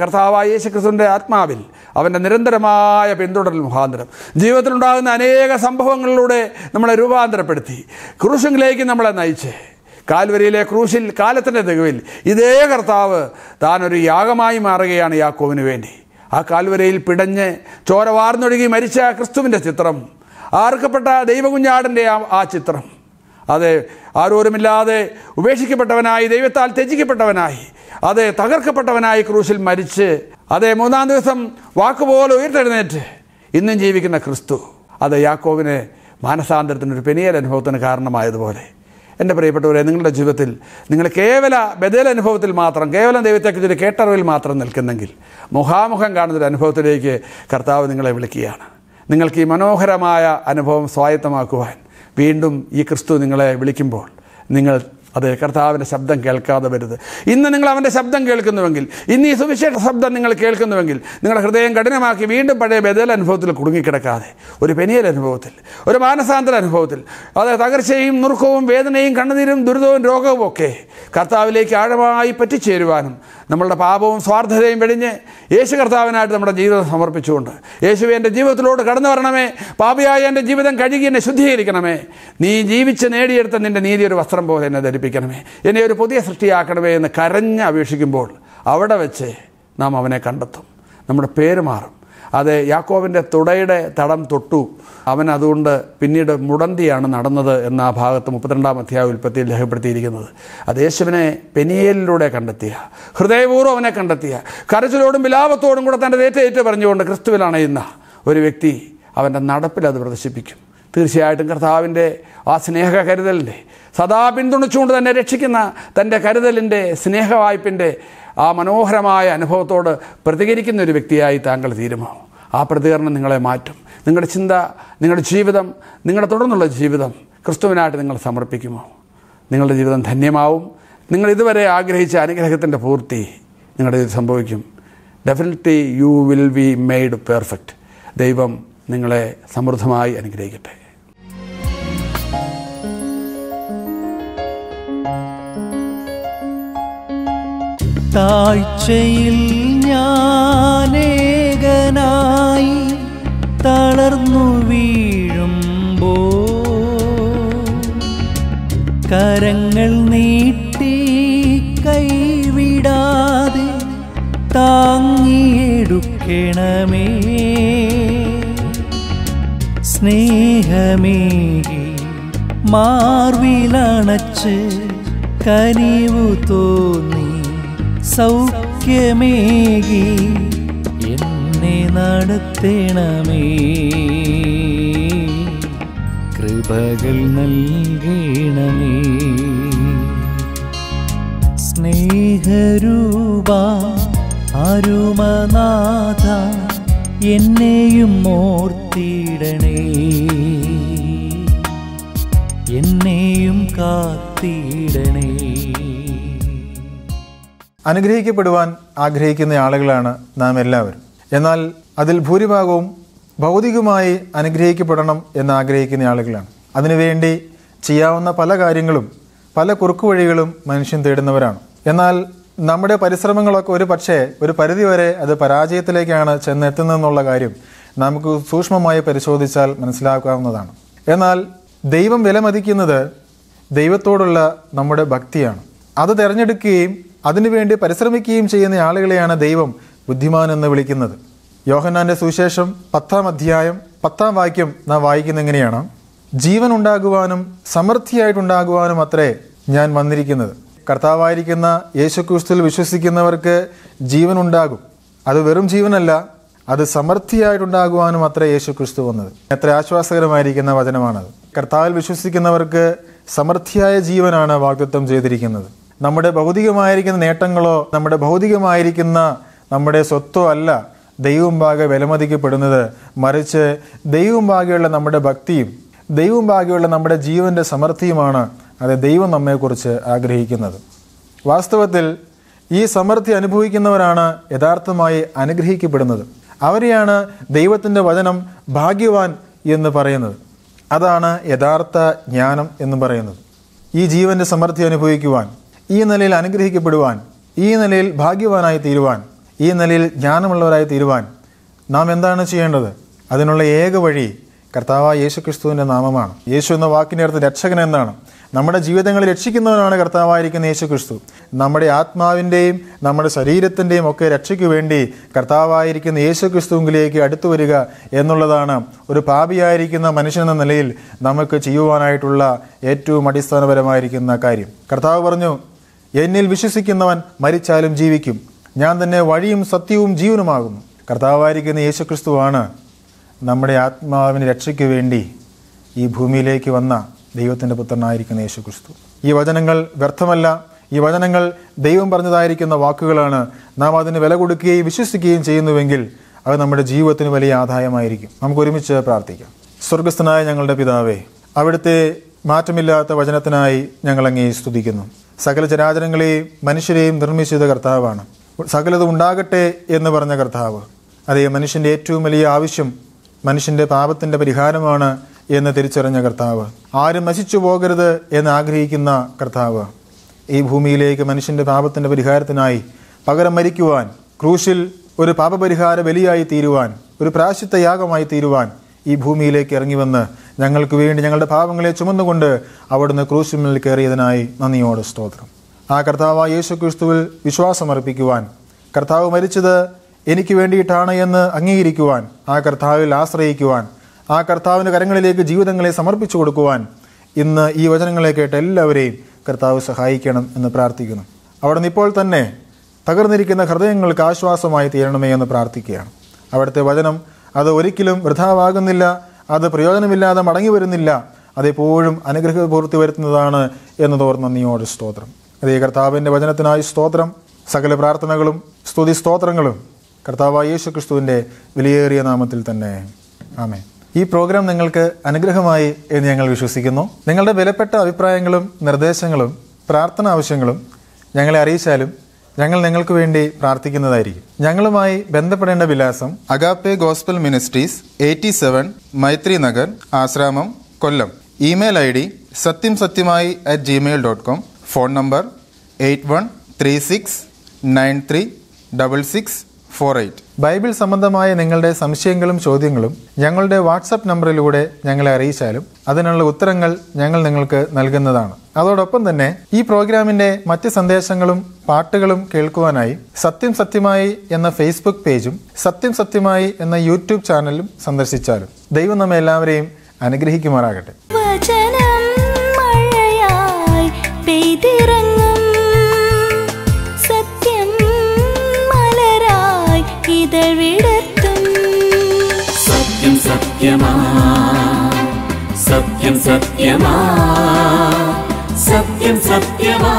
കർത്താവായ യേശുക്രിസ്തുവിൻ്റെ ആത്മാവിൽ അവൻ്റെ നിരന്തരമായ പിന്തുടരൽ മുഖാന്തരം ജീവിതത്തിലുണ്ടാകുന്ന അനേക സംഭവങ്ങളിലൂടെ നമ്മളെ രൂപാന്തരപ്പെടുത്തി ക്രൂശിലേക്ക് നമ്മളെ നയിച്ചേ കാൽവരിയിലെ ക്രൂശിൽ കാലത്തിൻ്റെ തികവിൽ ഇതേ കർത്താവ് താനൊരു യാഗമായി മാറുകയാണ് യാക്കോവിന് വേണ്ടി ആ കാൽവരയിൽ പിടഞ്ഞ് ചോരവാർന്നൊഴുകി മരിച്ച ക്രിസ്തുവിൻ്റെ ചിത്രം ആർക്കപ്പെട്ട ദൈവകുഞ്ഞാടിൻ്റെ ആ ചിത്രം അത് ആരോരുമില്ലാതെ ഉപേക്ഷിക്കപ്പെട്ടവനായി ദൈവത്താൽ ത്യജിക്കപ്പെട്ടവനായി അത് തകർക്കപ്പെട്ടവനായി ക്രൂശിൽ മരിച്ച് അതെ മൂന്നാം ദിവസം വാക്കുപോലെ ഉയർത്തെഴുന്നേറ്റ് ഇന്നും ജീവിക്കുന്ന ക്രിസ്തു അത് യാക്കോവിന് മാനസാന്തരത്തിനൊരു പെനിയൽ അനുഭവത്തിന് കാരണമായതുപോലെ എൻ്റെ പ്രിയപ്പെട്ടവരെ നിങ്ങളുടെ ജീവിതത്തിൽ നിങ്ങൾ കേവല ബദേല അനുഭവത്തിൽ മാത്രം കേവലം ദൈവത്തെക്കുറിച്ചൊരു കേട്ടറിവിൽ മാത്രം നിൽക്കുന്നെങ്കിൽ മുഖാമുഖം കാണുന്നൊരു അനുഭവത്തിലേക്ക് കർത്താവ് നിങ്ങളെ വിളിക്കുകയാണ് നിങ്ങൾക്ക് ഈ മനോഹരമായ അനുഭവം സ്വായത്തമാക്കുവാൻ വീണ്ടും ഈ ക്രിസ്തു നിങ്ങളെ വിളിക്കുമ്പോൾ നിങ്ങൾ അതെ കർത്താവിൻ്റെ ശബ്ദം കേൾക്കാതെ വരുത് ഇന്ന് നിങ്ങൾ അവൻ്റെ ശബ്ദം കേൾക്കുന്നുവെങ്കിൽ ഇന്ന് ഈ സുവിശേഷ ശബ്ദം നിങ്ങൾ കേൾക്കുന്നുവെങ്കിൽ നിങ്ങളുടെ ഹൃദയം കഠിനമാക്കി വീണ്ടും പഴയ ബദൽ അനുഭവത്തിൽ കുടുങ്ങിക്കിടക്കാതെ ഒരു പെനിയൽ അനുഭവത്തിൽ ഒരു മാനസാന്തര അനുഭവത്തിൽ അതെ തകർച്ചയും നുറുക്കവും വേദനയും കണ്ണുനീരും ദുരിതവും രോഗവും ഒക്കെ കർത്താവിലേക്ക് ആഴമായി പറ്റിച്ചേരുവാനും നമ്മളുടെ പാപവും സ്വാർത്ഥതയും വെടിഞ്ഞ് യേശു കർത്താവിനായിട്ട് നമ്മുടെ ജീവിതം സമർപ്പിച്ചുകൊണ്ട് യേശു എൻ്റെ ജീവിതത്തിലോട്ട് കടന്നു വരണമേ പാപിയായ എൻ്റെ ജീവിതം കഴുകി എന്നെ ശുദ്ധീകരിക്കണമേ നീ ജീവിച്ച് നേടിയെടുത്ത നിൻ്റെ നീതി ഒരു വസ്ത്രം പോലെ എന്നെ ധരിപ്പിക്കും പഠിപ്പിക്കണമേ എന്നെ ഒരു പുതിയ സൃഷ്ടിയാക്കണമേ എന്ന് കരഞ്ഞ് അപേക്ഷിക്കുമ്പോൾ അവിടെ വെച്ച് നാം അവനെ കണ്ടെത്തും നമ്മുടെ പേര് മാറും അത് യാക്കോവിൻ്റെ തുടയുടെ തടം തൊട്ടു അവൻ അതുകൊണ്ട് പിന്നീട് മുടന്തിയാണ് നടന്നത് എന്ന ആ ഭാഗത്ത് മുപ്പത്തിരണ്ടാം അധ്യായ ഉൽപ്പത്തിയിൽ രേഖപ്പെടുത്തിയിരിക്കുന്നത് അത് യേശുവിനെ പെനിയേലിലൂടെ കണ്ടെത്തിയ ഹൃദയപൂർവ്വം അവനെ കണ്ടെത്തിയ കരച്ചിലോടും വിലാപത്തോടും കൂടെ തൻ്റെ ഏറ്റേറ്റ് പറഞ്ഞുകൊണ്ട് ക്രിസ്തുവിലാണ് ഇന്ന ഒരു വ്യക്തി അവൻ്റെ നടപ്പിൽ അത് പ്രദർശിപ്പിക്കും തീർച്ചയായിട്ടും കർത്താവിൻ്റെ ആ സ്നേഹ കരുതലിൻ്റെ സദാ പിന്തുണച്ചുകൊണ്ട് തന്നെ രക്ഷിക്കുന്ന തൻ്റെ കരുതലിൻ്റെ സ്നേഹവായ്പിൻ്റെ ആ മനോഹരമായ അനുഭവത്തോട് പ്രതികരിക്കുന്ന ഒരു വ്യക്തിയായി താങ്കൾ തീരുമോ ആ പ്രതികരണം നിങ്ങളെ മാറ്റും നിങ്ങളുടെ ചിന്ത നിങ്ങളുടെ ജീവിതം നിങ്ങളുടെ തുടർന്നുള്ള ജീവിതം ക്രിസ്തുവിനായിട്ട് നിങ്ങൾ സമർപ്പിക്കുമോ നിങ്ങളുടെ ജീവിതം ധന്യമാവും നിങ്ങൾ ഇതുവരെ ആഗ്രഹിച്ച അനുഗ്രഹത്തിൻ്റെ പൂർത്തി നിങ്ങളുടെ ഇത് സംഭവിക്കും definitely you will be made perfect ദൈവം നിങ്ങളെ സമൃദ്ധമായി അനുഗ്രഹിക്കട്ടെ താഴ്ചയിൽ ഞാനേകനായി തളർന്നു വീഴുമ്പോ കരങ്ങൾ നീട്ടി കൈവിടാതെ താങ്ങിയെടുക്കണമേ സ്നേഹമേ മാർവിലണച്ച് കനിവു തോന്നി സൗഖ്യമേകി എന്നെ നടത്തണമേ കൃപകൾ നൽകണമേ സ്നേഹരൂപ അരുമനാഥ എന്നെയും ഓർത്തിടണേ എന്നെയും കാത്തിടണേ അനുഗ്രഹിക്കപ്പെടുവാൻ ആഗ്രഹിക്കുന്ന ആളുകളാണ് നാം എല്ലാവരും എന്നാൽ അതിൽ ഭൂരിഭാഗവും ഭൗതികമായി അനുഗ്രഹിക്കപ്പെടണം എന്ന് ആഗ്രഹിക്കുന്ന ആളുകളാണ് അതിനുവേണ്ടി ചെയ്യാവുന്ന പല കാര്യങ്ങളും പല കുറുക്കുവഴികളും മനുഷ്യൻ തേടുന്നവരാണ് എന്നാൽ നമ്മുടെ പരിശ്രമങ്ങളൊക്കെ ഒരു പക്ഷേ ഒരു പരിധിവരെ അത് പരാജയത്തിലേക്കാണ് ചെന്നെത്തുന്നതെന്നുള്ള കാര്യം നമുക്ക് സൂക്ഷ്മമായി പരിശോധിച്ചാൽ മനസ്സിലാക്കാവുന്നതാണ് എന്നാൽ ദൈവം വിലമതിക്കുന്നത് ദൈവത്തോടുള്ള നമ്മുടെ ഭക്തിയാണ് അത് തിരഞ്ഞെടുക്കുകയും അതിനുവേണ്ടി പരിശ്രമിക്കുകയും ചെയ്യുന്ന ആളുകളെയാണ് ദൈവം ബുദ്ധിമാൻ എന്ന് വിളിക്കുന്നത് യോഹന്നാൻ്റെ സുവിശേഷം പത്താം അധ്യായം പത്താം വാക്യം നാം വായിക്കുന്ന എങ്ങനെയാണ് ജീവൻ ഉണ്ടാകുവാനും സമൃദ്ധിയായിട്ടുണ്ടാകുവാനും അത്രേ ഞാൻ വന്നിരിക്കുന്നത് കർത്താവായിരിക്കുന്ന യേശുക്രിസ്തുവിൽ വിശ്വസിക്കുന്നവർക്ക് ജീവൻ ഉണ്ടാകും അത് വെറും ജീവനല്ല അത് സമൃദ്ധിയായിട്ടുണ്ടാകുവാനും അത്ര യേശു ക്രിസ്തു വന്നത് എത്ര ആശ്വാസകരമായിരിക്കുന്ന വചനമാണത് കർത്താവിൽ വിശ്വസിക്കുന്നവർക്ക് സമൃദ്ധിയായ ജീവനാണ് വാഗ്ദത്വം ചെയ്തിരിക്കുന്നത് നമ്മുടെ ഭൗതികമായിരിക്കുന്ന നേട്ടങ്ങളോ നമ്മുടെ ഭൗതികമായിരിക്കുന്ന നമ്മുടെ സ്വത്തോ അല്ല ദൈവം ഭാഗെ വിലമതിക്കപ്പെടുന്നത് മറിച്ച് ദൈവം ഭാഗെയുള്ള നമ്മുടെ ഭക്തിയും ദൈവം ഭാഗെയുള്ള നമ്മുടെ ജീവൻ്റെ സമൃദ്ധിയുമാണ് അത് ദൈവം നമ്മെക്കുറിച്ച് ആഗ്രഹിക്കുന്നത് വാസ്തവത്തിൽ ഈ സമൃദ്ധി അനുഭവിക്കുന്നവരാണ് യഥാർത്ഥമായി അനുഗ്രഹിക്കപ്പെടുന്നത് അവരെയാണ് ദൈവത്തിൻ്റെ വചനം ഭാഗ്യവാൻ എന്ന് പറയുന്നത് അതാണ് യഥാർത്ഥ ജ്ഞാനം എന്ന് പറയുന്നത് ഈ ജീവൻ്റെ സമൃദ്ധി അനുഭവിക്കുവാൻ ഈ നിലയിൽ അനുഗ്രഹിക്കപ്പെടുവാൻ ഈ നിലയിൽ ഭാഗ്യവാനായി തീരുവാൻ ഈ നിലയിൽ ജ്ഞാനമുള്ളവരായി തീരുവാൻ നാം എന്താണ് ചെയ്യേണ്ടത് അതിനുള്ള ഏക വഴി കർത്താവ് ക്രിസ്തുവിൻ്റെ നാമമാണ് യേശു എന്ന വാക്കിൻ്റെ അടുത്ത് രക്ഷകൻ എന്നാണ് നമ്മുടെ ജീവിതങ്ങളെ രക്ഷിക്കുന്നവനാണ് കർത്താവായിരിക്കുന്ന യേശു ക്രിസ്തു നമ്മുടെ ആത്മാവിൻ്റെയും നമ്മുടെ ശരീരത്തിൻ്റെയും ഒക്കെ രക്ഷയ്ക്ക് വേണ്ടി കർത്താവായിരിക്കുന്ന യേശു ക്രിസ്തുവിലേക്ക് അടുത്തു വരിക എന്നുള്ളതാണ് ഒരു പാപിയായിരിക്കുന്ന മനുഷ്യൻ എന്ന നിലയിൽ നമുക്ക് ചെയ്യുവാനായിട്ടുള്ള ഏറ്റവും അടിസ്ഥാനപരമായിരിക്കുന്ന കാര്യം കർത്താവ് പറഞ്ഞു എന്നിൽ വിശ്വസിക്കുന്നവൻ മരിച്ചാലും ജീവിക്കും ഞാൻ തന്നെ വഴിയും സത്യവും ജീവനുമാകുന്നു കർത്താവായിരിക്കുന്ന യേശുക്രിസ്തുവാണ് നമ്മുടെ ആത്മാവിനെ രക്ഷയ്ക്ക് വേണ്ടി ഈ ഭൂമിയിലേക്ക് വന്ന ദൈവത്തിൻ്റെ പുത്രനായിരിക്കുന്ന യേശുക്രിസ്തു ഈ വചനങ്ങൾ വ്യർത്ഥമല്ല ഈ വചനങ്ങൾ ദൈവം പറഞ്ഞതായിരിക്കുന്ന വാക്കുകളാണ് നാം അതിന് വില കൊടുക്കുകയും വിശ്വസിക്കുകയും ചെയ്യുന്നുവെങ്കിൽ അത് നമ്മുടെ ജീവിതത്തിന് വലിയ ആദായമായിരിക്കും നമുക്ക് ഒരുമിച്ച് പ്രാർത്ഥിക്കാം സ്വർഗസ്ഥനായ ഞങ്ങളുടെ പിതാവേ അവിടുത്തെ മാറ്റമില്ലാത്ത വചനത്തിനായി ഞങ്ങളങ്ങേ സ്തുതിക്കുന്നു സകല ചരാചരങ്ങളെയും മനുഷ്യരെയും നിർമ്മിച്ചത് കർത്താവാണ് സകലത് ഉണ്ടാകട്ടെ എന്ന് പറഞ്ഞ കർത്താവ് അതേ മനുഷ്യൻ്റെ ഏറ്റവും വലിയ ആവശ്യം മനുഷ്യൻ്റെ പാപത്തിൻ്റെ പരിഹാരമാണ് എന്ന് തിരിച്ചറിഞ്ഞ കർത്താവ് ആരും നശിച്ചു പോകരുത് എന്ന് ആഗ്രഹിക്കുന്ന കർത്താവ് ഈ ഭൂമിയിലേക്ക് മനുഷ്യൻ്റെ പാപത്തിൻ്റെ പരിഹാരത്തിനായി പകരം മരിക്കുവാൻ ക്രൂശിൽ ഒരു പാപപരിഹാര ബലിയായി തീരുവാൻ ഒരു പ്രാശിത്ത യാഗമായി തീരുവാൻ ഈ ഭൂമിയിലേക്ക് ഇറങ്ങി വന്ന് ഞങ്ങൾക്ക് വേണ്ടി ഞങ്ങളുടെ പാപങ്ങളെ ചുമന്നുകൊണ്ട് അവിടുന്ന് ക്രൂശിമിൽ കയറിയതിനായി നന്ദിയോട് സ്തോത്രം ആ കർത്താവ് യേശു ക്രിസ്തുവിൽ വിശ്വാസമർപ്പിക്കുവാൻ കർത്താവ് മരിച്ചത് എനിക്ക് വേണ്ടിയിട്ടാണ് എന്ന് അംഗീകരിക്കുവാൻ ആ കർത്താവിൽ ആശ്രയിക്കുവാൻ ആ കർത്താവിൻ്റെ കരങ്ങളിലേക്ക് ജീവിതങ്ങളെ സമർപ്പിച്ചു കൊടുക്കുവാൻ ഇന്ന് ഈ വചനങ്ങളെ കേട്ട എല്ലാവരെയും കർത്താവ് സഹായിക്കണം എന്ന് പ്രാർത്ഥിക്കുന്നു നിന്ന് ഇപ്പോൾ തന്നെ തകർന്നിരിക്കുന്ന ഹൃദയങ്ങൾക്ക് ആശ്വാസമായി തീരണമേ എന്ന് പ്രാർത്ഥിക്കുകയാണ് അവിടുത്തെ വചനം അത് ഒരിക്കലും വൃഥാവാകുന്നില്ല അത് പ്രയോജനമില്ലാതെ മടങ്ങി വരുന്നില്ല അതെപ്പോഴും അനുഗ്രഹ പൂർത്തി വരുത്തുന്നതാണ് തോർന്ന നീയോട് സ്തോത്രം അതേ കർത്താവിൻ്റെ വചനത്തിനായി സ്തോത്രം സകല പ്രാർത്ഥനകളും സ്തുതി സ്തോത്രങ്ങളും കർത്താവ് യേശു ക്രിസ്തുവിൻ്റെ വിലയേറിയ നാമത്തിൽ തന്നെ ആമേ ഈ പ്രോഗ്രാം നിങ്ങൾക്ക് അനുഗ്രഹമായി എന്ന് ഞങ്ങൾ വിശ്വസിക്കുന്നു നിങ്ങളുടെ വിലപ്പെട്ട അഭിപ്രായങ്ങളും നിർദ്ദേശങ്ങളും പ്രാർത്ഥന ആവശ്യങ്ങളും ഞങ്ങളെ അറിയിച്ചാലും ഞങ്ങൾ നിങ്ങൾക്ക് വേണ്ടി പ്രാർത്ഥിക്കുന്നതായിരിക്കും ഞങ്ങളുമായി ബന്ധപ്പെടേണ്ട വിലാസം Agape gospel ministries eighty seven Maitri Nagar Ashramam Kollam email I D സത്യം സത്യമായി at Gmail dot com phone number eight one three six nine three double six four eight Bible സംബന്ധമായ നിങ്ങളുടെ സംശയങ്ങളും ചോദ്യങ്ങളും ഞങ്ങളുടെ വാട്സപ്പ് നമ്പറിലൂടെ ഞങ്ങളെ അറിയിച്ചാലും അതിനുള്ള ഉത്തരങ്ങൾ ഞങ്ങൾ നിങ്ങൾക്ക് നൽകുന്നതാണ് അതോടൊപ്പം തന്നെ ഈ പ്രോഗ്രാമിന്റെ മറ്റ് സന്ദേശങ്ങളും പാട്ടുകളും കേൾക്കുവാനായി സത്യം സത്യമായി എന്ന ഫേസ്ബുക്ക് പേജും സത്യം സത്യമായി എന്ന യൂട്യൂബ് ചാനലും സന്ദർശിച്ചാലും ദൈവം നമ്മെ എല്ലാവരെയും അനുഗ്രഹിക്കുമാറാകട്ടെ സത്യം സത്യമാ സത്യം സത്യമാ സത്യം സത്യമാ